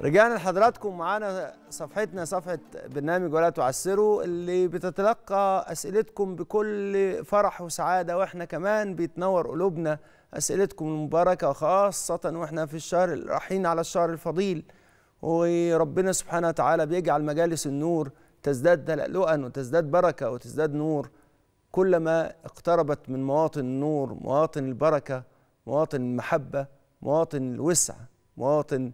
رجعنا لحضراتكم معانا صفحتنا صفحة برنامج ولا تعسروا اللي بتتلقى أسئلتكم بكل فرح وسعادة وإحنا كمان بيتنور قلوبنا أسئلتكم المباركة خاصة وإحنا في الشهر رايحين على الشهر الفضيل وربنا سبحانه وتعالى بيجعل مجالس النور تزداد تلألؤا وتزداد بركة وتزداد نور كلما اقتربت من مواطن النور مواطن البركة مواطن المحبة مواطن الوسع مواطن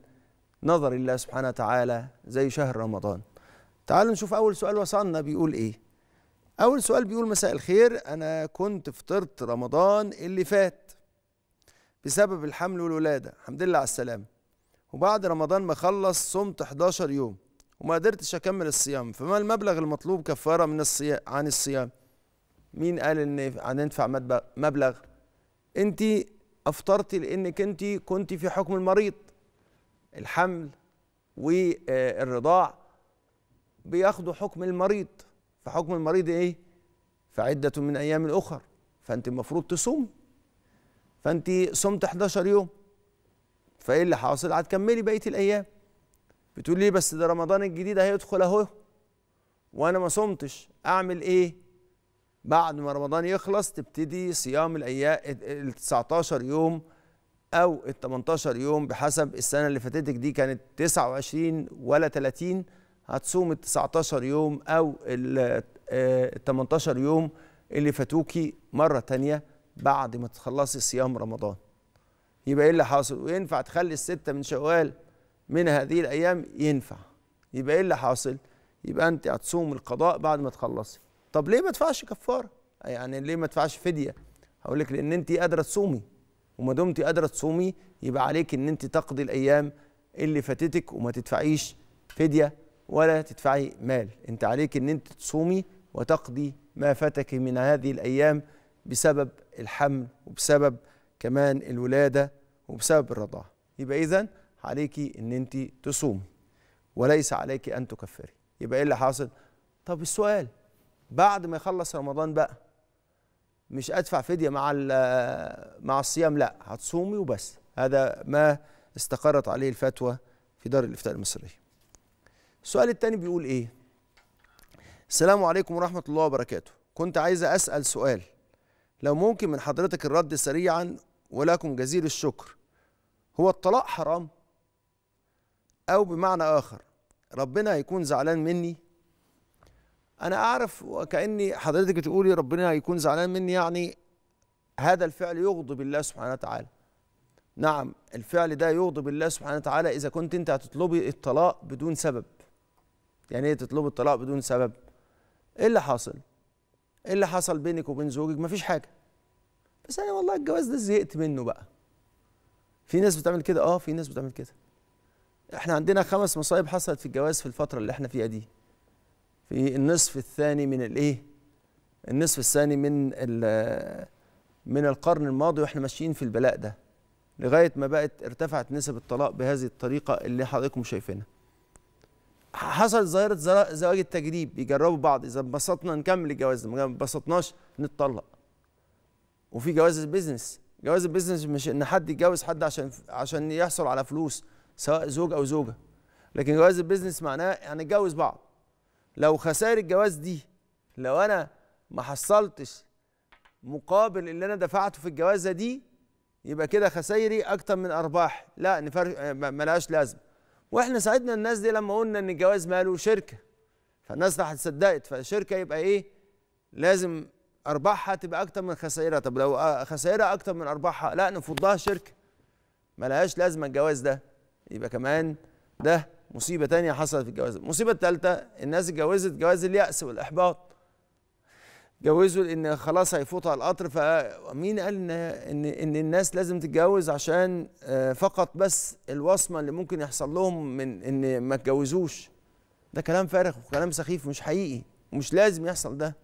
نظر الله سبحانه وتعالى زي شهر رمضان تعالوا نشوف أول سؤال وصلنا بيقول إيه أول سؤال بيقول مساء الخير أنا كنت فطرت رمضان اللي فات بسبب الحمل والولادة الحمد لله على السلامة وبعد رمضان ما خلص صمت 11 يوم وما قدرتش أكمل الصيام فما المبلغ المطلوب كفارة من الصيام عن الصيام مين قال إن هندفع مبلغ أنت افطرتي لانك انت كنت في حكم المريض الحمل والرضاع بياخدوا حكم المريض فحكم المريض ايه فعدة من ايام اخر فانت المفروض تصوم فانت صمت 11 يوم فايه اللي حاصل هتكملي بقيه الايام بتقولي بس ده رمضان الجديد هيدخل اهو وانا ما صمتش اعمل ايه بعد ما رمضان يخلص تبتدي صيام الايام ال 19 يوم او ال 18 يوم بحسب السنه اللي فاتتك دي كانت 29 ولا 30 هتصوم ال 19 يوم او ال 18 آه، يوم اللي فاتوكي مره ثانيه بعد ما تخلصي صيام رمضان يبقى ايه اللي حاصل وينفع تخلي الستة من شوال من هذه الايام ينفع يبقى ايه اللي حاصل يبقى انت هتصوم القضاء بعد ما تخلصي طب ليه ما ادفعش كفاره يعني ليه ما ادفعش فديه هقول لك لان انت قادره تصومي وما دمت قادره تصومي يبقى عليك ان انت تقضي الايام اللي فاتتك وما تدفعيش فديه ولا تدفعي مال انت عليك ان انت تصومي وتقضي ما فاتك من هذه الايام بسبب الحمل وبسبب كمان الولاده وبسبب الرضاعه يبقى اذا عليك ان انت تصومي وليس عليك ان تكفري يبقى ايه اللي حاصل طب السؤال بعد ما يخلص رمضان بقى مش ادفع فديه مع مع الصيام لا هتصومي وبس هذا ما استقرت عليه الفتوى في دار الافتاء المصريه السؤال الثاني بيقول ايه السلام عليكم ورحمه الله وبركاته كنت عايزه اسال سؤال لو ممكن من حضرتك الرد سريعا ولكم جزيل الشكر هو الطلاق حرام او بمعنى اخر ربنا هيكون زعلان مني انا اعرف وكاني حضرتك بتقولي ربنا هيكون زعلان مني يعني هذا الفعل يغضب الله سبحانه وتعالى نعم الفعل ده يغضب الله سبحانه وتعالى اذا كنت انت هتطلبي الطلاق بدون سبب يعني ايه تطلبي الطلاق بدون سبب ايه اللي حاصل ايه اللي حصل بينك وبين زوجك مفيش حاجه بس انا والله الجواز ده زهقت منه بقى في ناس بتعمل كده اه في ناس بتعمل كده احنا عندنا خمس مصايب حصلت في الجواز في الفتره اللي احنا فيها دي في النصف الثاني من الايه النصف الثاني من من القرن الماضي واحنا ماشيين في البلاء ده لغايه ما بقت ارتفعت نسب الطلاق بهذه الطريقه اللي حضراتكم شايفينها حصلت ظاهره زواج التجريب بيجربوا بعض اذا انبسطنا نكمل الجواز ما انبسطناش نتطلق وفي جواز البيزنس جواز البيزنس مش ان حد يتجوز حد عشان عشان يحصل على فلوس سواء زوج او زوجه لكن جواز البيزنس معناه هنتجوز نتجوز بعض لو خسائر الجواز دي لو انا ما حصلتش مقابل اللي انا دفعته في الجوازه دي يبقى كده خسايري اكتر من ارباحي لا نفرق ملهاش لازمه واحنا ساعدنا الناس دي لما قلنا ان الجواز ماله شركه فالناس راحت صدقت فالشركه يبقى ايه لازم ارباحها تبقى اكتر من خسائرها طب لو آه، خسائرها اكتر من ارباحها لا نفضها شركه ملهاش لازمه الجواز ده يبقى كمان ده مصيبه تانية حصلت في الجواز المصيبه الثالثه الناس اتجوزت جواز الياس والاحباط جوزوا لان خلاص هيفوتوا على القطر فمين قال ان ان ان الناس لازم تتجوز عشان آه، فقط بس الوصمه اللي ممكن يحصل لهم من ان ما اتجوزوش ده كلام فارغ وكلام سخيف مش حقيقي ومش لازم يحصل ده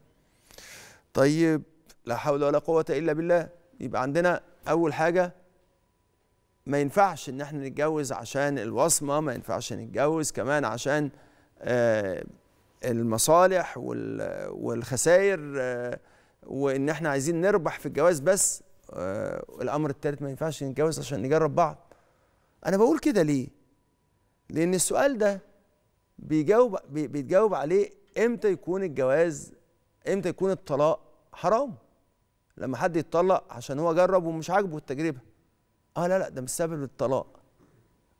طيب لا حول ولا قوه الا بالله يبقى عندنا اول حاجه ما ينفعش ان احنا نتجوز عشان الوصمه ما ينفعش نتجوز كمان عشان آه، المصالح والخسائر آه، وان احنا عايزين نربح في الجواز بس آه، الامر الثالث ما ينفعش نتجوز عشان نجرب بعض انا بقول كده ليه لان السؤال ده بيجاوب بيتجاوب عليه امتى يكون الجواز امتى يكون الطلاق حرام لما حد يتطلق عشان هو جرب ومش عاجبه التجربه اه لا لا ده مش سبب الطلاق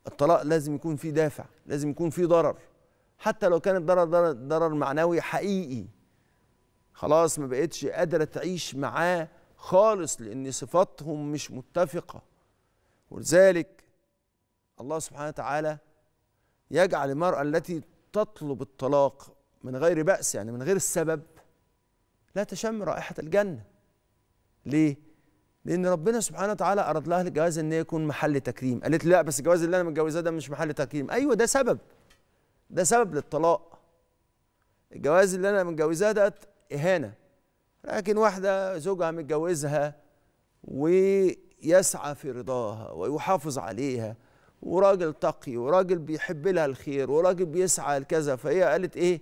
الطلاق لازم يكون فيه دافع لازم يكون فيه ضرر حتى لو كان الضرر ضرر, ضرر معنوي حقيقي خلاص ما بقتش قادره تعيش معاه خالص لان صفاتهم مش متفقه ولذلك الله سبحانه وتعالى يجعل المرأة التي تطلب الطلاق من غير بأس يعني من غير السبب لا تشم رائحة الجنة ليه؟ لان ربنا سبحانه وتعالى اراد لها الجواز ان يكون محل تكريم قالت لي لا بس الجواز اللي انا متجوزاه ده مش محل تكريم ايوه ده سبب ده سبب للطلاق الجواز اللي انا متجوزاه ده اهانه لكن واحده زوجها متجوزها ويسعى في رضاها ويحافظ عليها وراجل تقي وراجل بيحب لها الخير وراجل بيسعى لكذا فهي قالت ايه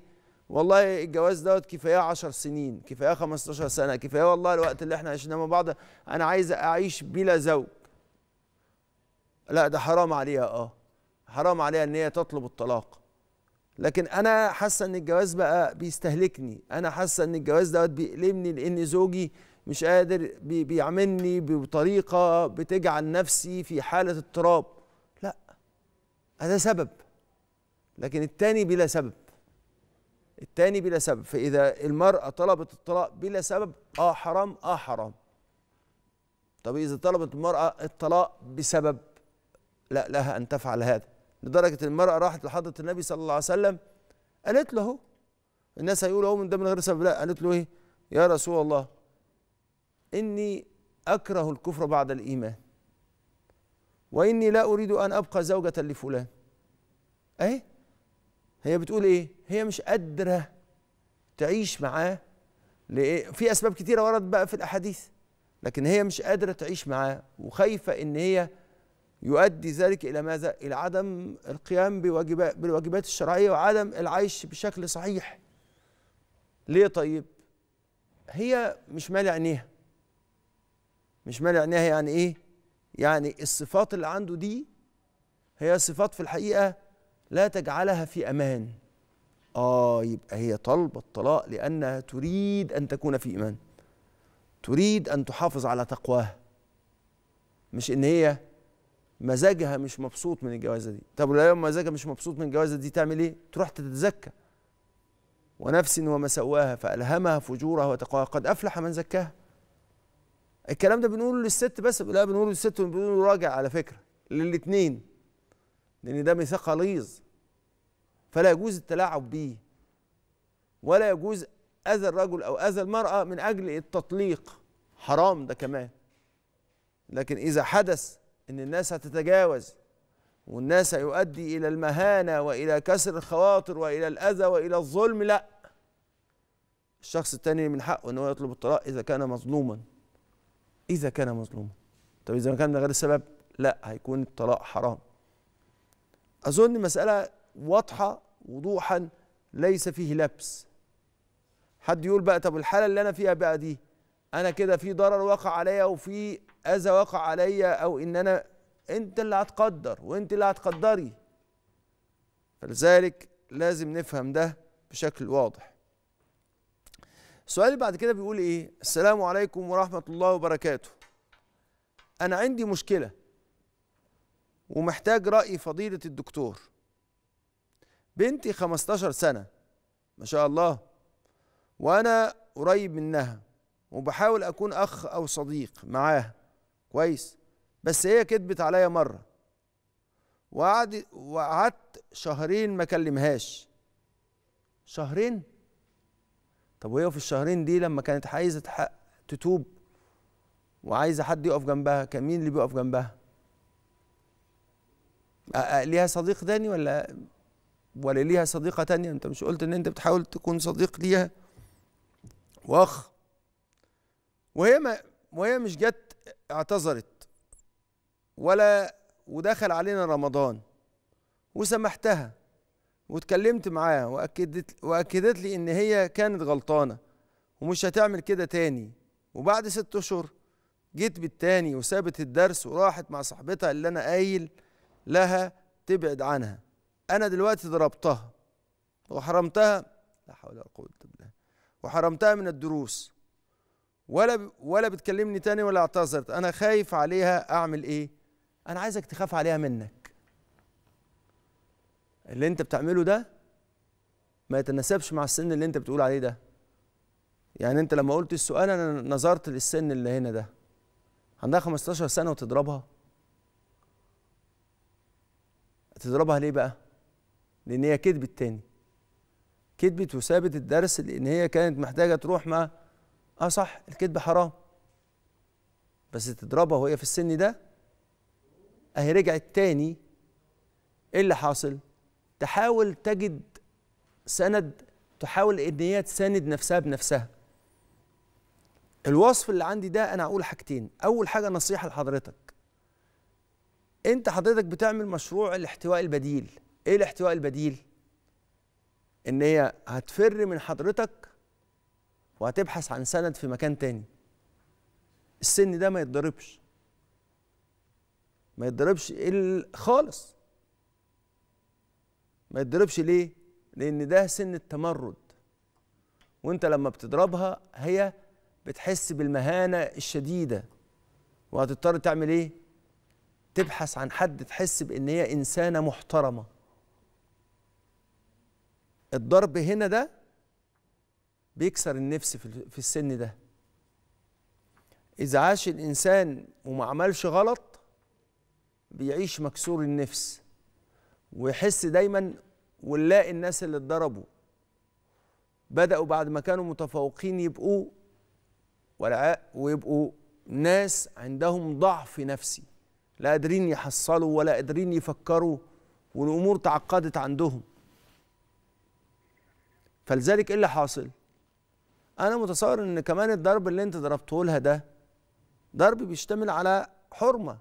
والله الجواز دوت كفايه 10 سنين كفايه 15 سنه كفايه والله الوقت اللي احنا عشناه مع بعض انا عايز اعيش بلا زوج لا ده حرام عليها اه حرام عليها ان هي تطلب الطلاق لكن انا حاسه ان الجواز بقى بيستهلكني انا حاسه ان الجواز دوت بيألمني لان زوجي مش قادر بيعملني بيعاملني بطريقه بتجعل نفسي في حاله اضطراب لا هذا سبب لكن التاني بلا سبب التاني بلا سبب فإذا المرأة طلبت الطلاق بلا سبب آه حرام آه حرام طب إذا طلبت المرأة الطلاق بسبب لا لها أن تفعل هذا لدرجة المرأة راحت لحضرة النبي صلى الله عليه وسلم قالت له الناس هيقولوا أهو من ده من غير سبب لا قالت له إيه يا رسول الله إني أكره الكفر بعد الإيمان وإني لا أريد أن أبقى زوجة لفلان أهي هي بتقول ايه هي مش قادره تعيش معاه لإيه؟ في اسباب كتيره وردت بقى في الاحاديث لكن هي مش قادره تعيش معاه وخايفه ان هي يؤدي ذلك الى ماذا الى عدم القيام بواجبات بالواجبات الشرعيه وعدم العيش بشكل صحيح ليه طيب هي مش مالي عينيها مش مالي عينيها يعني ايه يعني الصفات اللي عنده دي هي صفات في الحقيقه لا تجعلها في امان اه يبقى هي طالبه الطلاق لانها تريد ان تكون في ايمان تريد ان تحافظ على تقواها مش ان هي مزاجها مش مبسوط من الجوازه دي طب لو مزاجها مش مبسوط من الجوازه دي تعمل ايه تروح تتزكى ونفس وما سواها فالهمها فجورها وتقواها قد افلح من زكاها الكلام ده بنقوله للست بس لا بنقوله للست وبنقوله راجع على فكره للاثنين لأن ده ميثاق غليظ فلا يجوز التلاعب به ولا يجوز أذى الرجل أو أذى المرأة من أجل التطليق حرام ده كمان لكن إذا حدث أن الناس هتتجاوز والناس هيؤدي إلى المهانة وإلى كسر الخواطر وإلى الأذى وإلى الظلم لا الشخص التاني من حقه أن هو يطلب الطلاق إذا كان مظلوما إذا كان مظلوما طب إذا كان من غير السبب لا هيكون الطلاق حرام أظن مسألة واضحة وضوحا ليس فيه لبس حد يقول بقى طب الحالة اللي أنا فيها بقى دي أنا كده في ضرر وقع عليا وفي أذى وقع عليا أو إن أنا أنت اللي هتقدر وأنت اللي هتقدري فلذلك لازم نفهم ده بشكل واضح السؤال اللي بعد كده بيقول ايه السلام عليكم ورحمه الله وبركاته انا عندي مشكله ومحتاج رأي فضيلة الدكتور بنتي 15 سنة ما شاء الله وأنا قريب منها وبحاول أكون أخ أو صديق معاها كويس بس هي كدبت عليا مرة وقعدت شهرين ما كلمهاش شهرين طب وهي في الشهرين دي لما كانت عايزة تتوب وعايزة حد يقف جنبها كان مين اللي بيقف جنبها ليها صديق تاني ولا ولا ليها صديقه تانية انت مش قلت ان انت بتحاول تكون صديق ليها واخ وهي ما وهي مش جت اعتذرت ولا ودخل علينا رمضان وسامحتها واتكلمت معاها واكدت واكدت لي ان هي كانت غلطانه ومش هتعمل كده تاني وبعد ست اشهر جيت بالتاني وسابت الدرس وراحت مع صاحبتها اللي انا قايل لها تبعد عنها انا دلوقتي ضربتها وحرمتها لا حول ولا قوه الا بالله وحرمتها من الدروس ولا ولا بتكلمني تاني ولا اعتذرت انا خايف عليها اعمل ايه انا عايزك تخاف عليها منك اللي انت بتعمله ده ما يتناسبش مع السن اللي انت بتقول عليه ده يعني انت لما قلت السؤال انا نظرت للسن اللي هنا ده عندها 15 سنه وتضربها هتضربها ليه بقى؟ لأن هي كذبت تاني كذبت وسابت الدرس لأن هي كانت محتاجة تروح مع اه صح الكذب حرام بس تضربها وهي في السن ده اهي رجعت تاني ايه اللي حاصل؟ تحاول تجد سند تحاول ان هي تساند نفسها بنفسها الوصف اللي عندي ده انا هقول حاجتين اول حاجه نصيحه لحضرتك انت حضرتك بتعمل مشروع الاحتواء البديل ايه الاحتواء البديل ان هي هتفر من حضرتك وهتبحث عن سند في مكان تاني السن ده ما يتضربش ما يتضربش خالص ما يتضربش ليه لان ده سن التمرد وانت لما بتضربها هي بتحس بالمهانه الشديده وهتضطر تعمل ايه تبحث عن حد تحس بان هي انسانه محترمه الضرب هنا ده بيكسر النفس في السن ده اذا عاش الانسان وما عملش غلط بيعيش مكسور النفس ويحس دايما ونلاقي الناس اللي اتضربوا بدأوا بعد ما كانوا متفوقين يبقوا ولعاء ويبقوا ناس عندهم ضعف نفسي لا قادرين يحصلوا ولا قادرين يفكروا والامور تعقدت عندهم فلذلك ايه اللي حاصل انا متصور ان كمان الضرب اللي انت ضربته لها ده ضرب بيشتمل على حرمه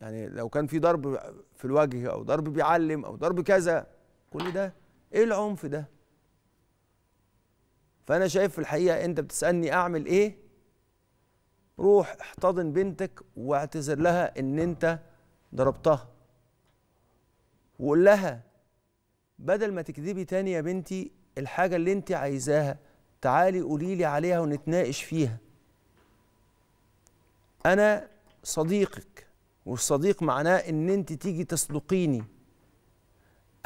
يعني لو كان في ضرب في الوجه او ضرب بيعلم او ضرب كذا كل ده ايه العنف ده فانا شايف في الحقيقه انت بتسالني اعمل ايه روح احتضن بنتك واعتذر لها ان انت ضربتها وقول لها بدل ما تكذبي تاني يا بنتي الحاجة اللي انت عايزاها تعالي قولي لي عليها ونتناقش فيها انا صديقك والصديق معناه ان انت تيجي تصدقيني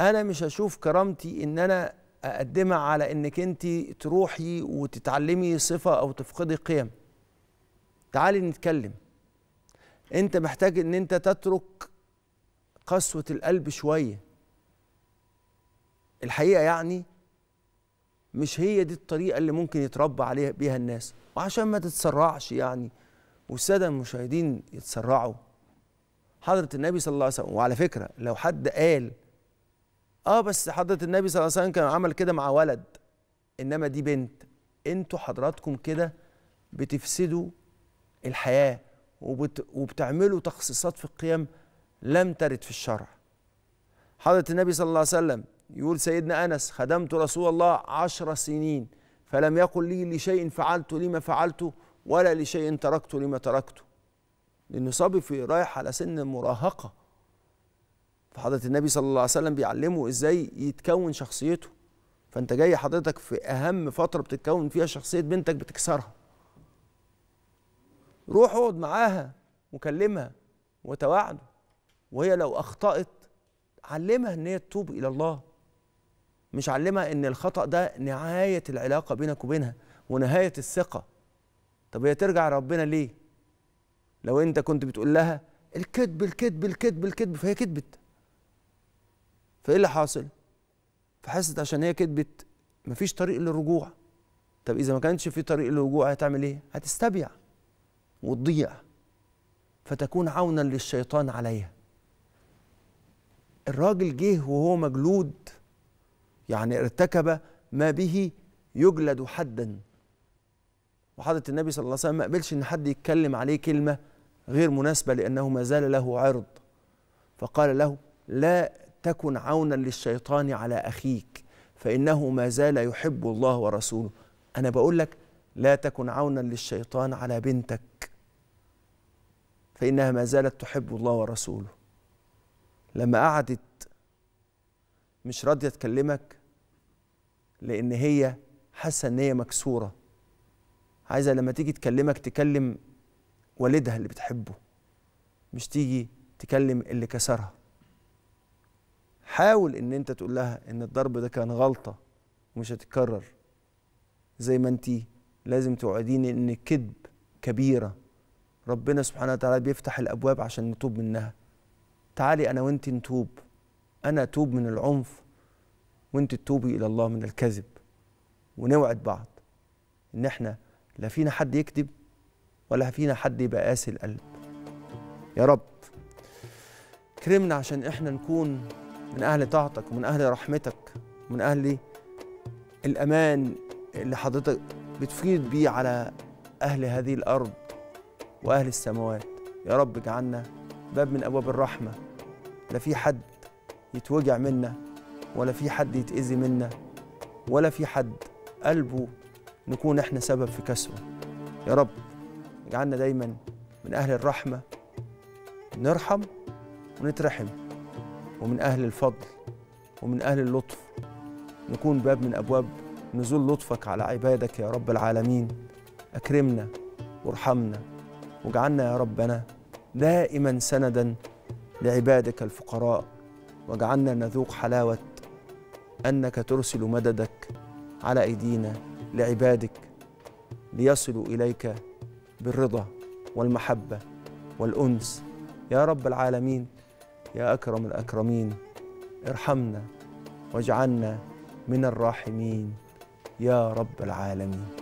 انا مش هشوف كرامتي ان انا اقدمها على انك انت تروحي وتتعلمي صفة او تفقدي قيم تعالي نتكلم انت محتاج ان انت تترك قسوة القلب شوية الحقيقة يعني مش هي دي الطريقة اللي ممكن يتربى عليها بيها الناس وعشان ما تتسرعش يعني والسادة المشاهدين يتسرعوا حضرة النبي صلى الله عليه وسلم وعلى فكرة لو حد قال اه بس حضرة النبي صلى الله عليه وسلم كان عمل كده مع ولد انما دي بنت انتوا حضراتكم كده بتفسدوا الحياه وبت... وبتعملوا تخصيصات في القيم لم ترد في الشرع حضرة النبي صلى الله عليه وسلم يقول سيدنا أنس خدمت رسول الله عشر سنين فلم يقل لي لشيء فعلته لما فعلته ولا لشيء تركته لما تركته لأنه صبي في رايح على سن المراهقة فحضرة النبي صلى الله عليه وسلم بيعلمه إزاي يتكون شخصيته فأنت جاي حضرتك في أهم فترة بتتكون فيها شخصية بنتك بتكسرها روح اقعد معاها وكلمها وتوعده وهي لو اخطأت علمها ان هي تتوب الى الله مش علمها ان الخطأ ده نهاية العلاقة بينك وبينها ونهاية الثقة طب هي ترجع ربنا ليه لو انت كنت بتقول لها الكذب الكذب الكذب الكذب فهي كذبت فايه اللي حاصل فحست عشان هي كذبت مفيش طريق للرجوع طب اذا ما كانش في طريق للرجوع هتعمل ايه هتستبيع وتضيع فتكون عونا للشيطان عليها الراجل جه وهو مجلود يعني ارتكب ما به يجلد حدا وحضرة النبي صلى الله عليه وسلم ما قبلش ان حد يتكلم عليه كلمة غير مناسبة لأنه ما زال له عرض فقال له لا تكن عونا للشيطان على أخيك فإنه ما زال يحب الله ورسوله أنا بقول لك لا تكن عونا للشيطان على بنتك فإنها ما زالت تحب الله ورسوله لما قعدت مش راضية تكلمك لأن هي حاسة إن هي مكسورة عايزة لما تيجي تكلمك تكلم والدها اللي بتحبه مش تيجي تكلم اللي كسرها حاول إن أنت تقول لها إن الضرب ده كان غلطة ومش هتتكرر زي ما أنتِ لازم توعديني ان الكذب كبيره ربنا سبحانه وتعالى بيفتح الابواب عشان نتوب منها تعالي انا وانت نتوب انا اتوب من العنف وانت تتوبي الى الله من الكذب ونوعد بعض ان احنا لا فينا حد يكذب ولا فينا حد يبقى قاسي القلب يا رب كرمنا عشان احنا نكون من اهل طاعتك ومن اهل رحمتك ومن اهل الامان اللي حضرتك بتفيض بيه على أهل هذه الأرض وأهل السماوات يا رب اجعلنا باب من أبواب الرحمة لا في حد يتوجع منا ولا في حد يتأذي منا ولا في حد قلبه نكون احنا سبب في كسره يا رب اجعلنا دايما من أهل الرحمة نرحم ونترحم ومن أهل الفضل ومن أهل اللطف نكون باب من أبواب نزول لطفك على عبادك يا رب العالمين أكرمنا وارحمنا واجعلنا يا ربنا دائما سندا لعبادك الفقراء واجعلنا نذوق حلاوة أنك ترسل مددك على أيدينا لعبادك ليصلوا إليك بالرضا والمحبة والأنس يا رب العالمين يا أكرم الأكرمين ارحمنا واجعلنا من الراحمين يا رب العالمين